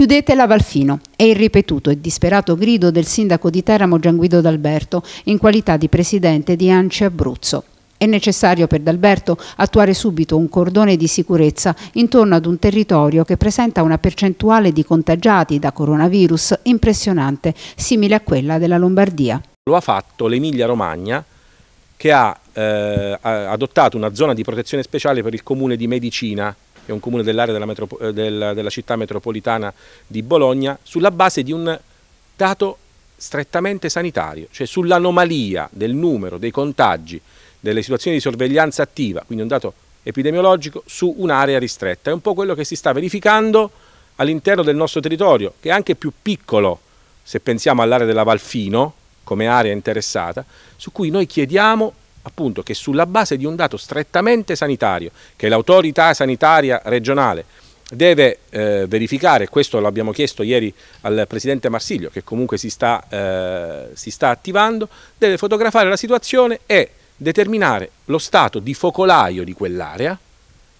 Chiudete la Valfino. È il ripetuto e disperato grido del sindaco di Teramo Gianguido D'Alberto in qualità di presidente di Anci Abruzzo. È necessario per D'Alberto attuare subito un cordone di sicurezza intorno ad un territorio che presenta una percentuale di contagiati da coronavirus impressionante, simile a quella della Lombardia. Lo ha fatto l'Emilia Romagna che ha eh, adottato una zona di protezione speciale per il comune di Medicina è un comune dell'area della, metropo- eh, del, della città metropolitana di Bologna, sulla base di un dato strettamente sanitario, cioè sull'anomalia del numero dei contagi delle situazioni di sorveglianza attiva, quindi un dato epidemiologico, su un'area ristretta. È un po' quello che si sta verificando all'interno del nostro territorio, che è anche più piccolo se pensiamo all'area della Valfino come area interessata, su cui noi chiediamo appunto che sulla base di un dato strettamente sanitario che l'autorità sanitaria regionale deve eh, verificare, questo l'abbiamo chiesto ieri al Presidente Marsiglio che comunque si sta, eh, si sta attivando, deve fotografare la situazione e determinare lo stato di focolaio di quell'area,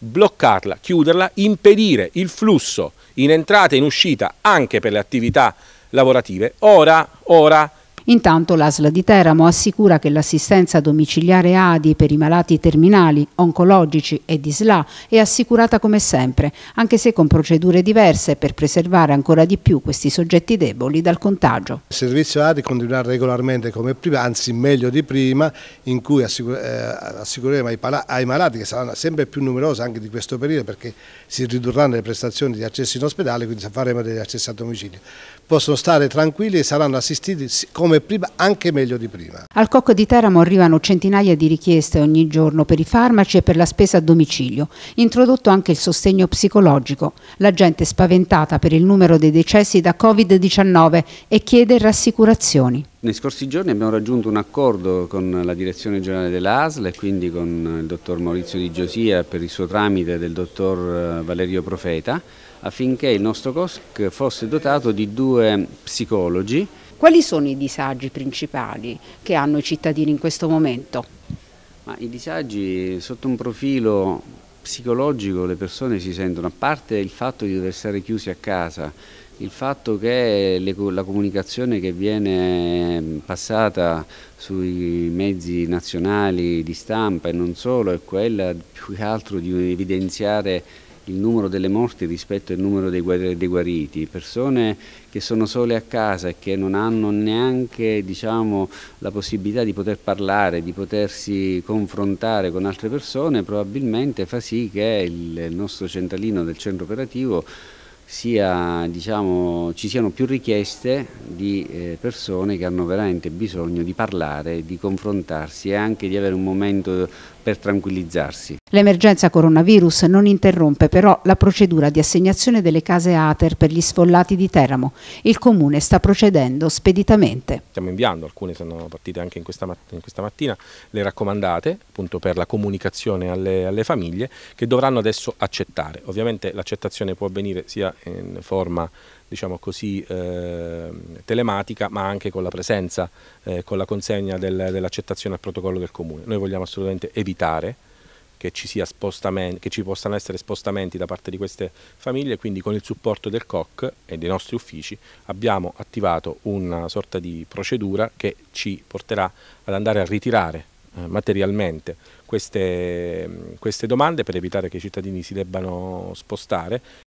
bloccarla, chiuderla, impedire il flusso in entrata e in uscita anche per le attività lavorative. Ora, ora Intanto l'ASL di Teramo assicura che l'assistenza domiciliare ADI per i malati terminali, oncologici e di SLA è assicurata come sempre, anche se con procedure diverse per preservare ancora di più questi soggetti deboli dal contagio. Il servizio ADI continuerà regolarmente come prima, anzi meglio di prima, in cui eh, assicureremo ai malati, che saranno sempre più numerosi anche di questo periodo perché si ridurranno le prestazioni di accesso in ospedale, quindi faremo degli accessi a domicilio. Possono stare tranquilli e saranno assistiti come come prima, anche meglio di prima. Al Cocco di Teramo arrivano centinaia di richieste ogni giorno per i farmaci e per la spesa a domicilio. Introdotto anche il sostegno psicologico. La gente è spaventata per il numero dei decessi da Covid-19 e chiede rassicurazioni. Nei scorsi giorni abbiamo raggiunto un accordo con la direzione generale dell'ASL e quindi con il dottor Maurizio Di Giosia per il suo tramite del dottor eh, Valerio Profeta affinché il nostro COSC fosse dotato di due psicologi quali sono i disagi principali che hanno i cittadini in questo momento? Ma I disagi sotto un profilo psicologico le persone si sentono, a parte il fatto di dover stare chiusi a casa, il fatto che le, la comunicazione che viene passata sui mezzi nazionali di stampa e non solo è quella più che altro di evidenziare il numero delle morti rispetto al numero dei, guariti, persone che sono sole a casa e che non hanno neanche diciamo, la possibilità di poter parlare, di potersi confrontare con altre persone, probabilmente fa sì che il nostro centralino del centro operativo sia, diciamo, ci siano più richieste di eh, persone che hanno veramente bisogno di parlare, di confrontarsi e anche di avere un momento per tranquillizzarsi. L'emergenza coronavirus non interrompe però la procedura di assegnazione delle case ATER per gli sfollati di Teramo. Il Comune sta procedendo speditamente. Stiamo inviando, alcune sono partite anche in questa, in questa mattina, le raccomandate appunto per la comunicazione alle, alle famiglie che dovranno adesso accettare. Ovviamente l'accettazione può avvenire sia in forma diciamo così, eh, telematica, ma anche con la presenza, eh, con la consegna del, dell'accettazione al protocollo del comune. Noi vogliamo assolutamente evitare che ci, che ci, possano essere spostamenti da parte di queste famiglie, quindi con il supporto del COC e dei nostri uffici abbiamo attivato una sorta di procedura che ci porterà ad andare a ritirare eh, materialmente queste, queste domande per evitare che i cittadini si debbano spostare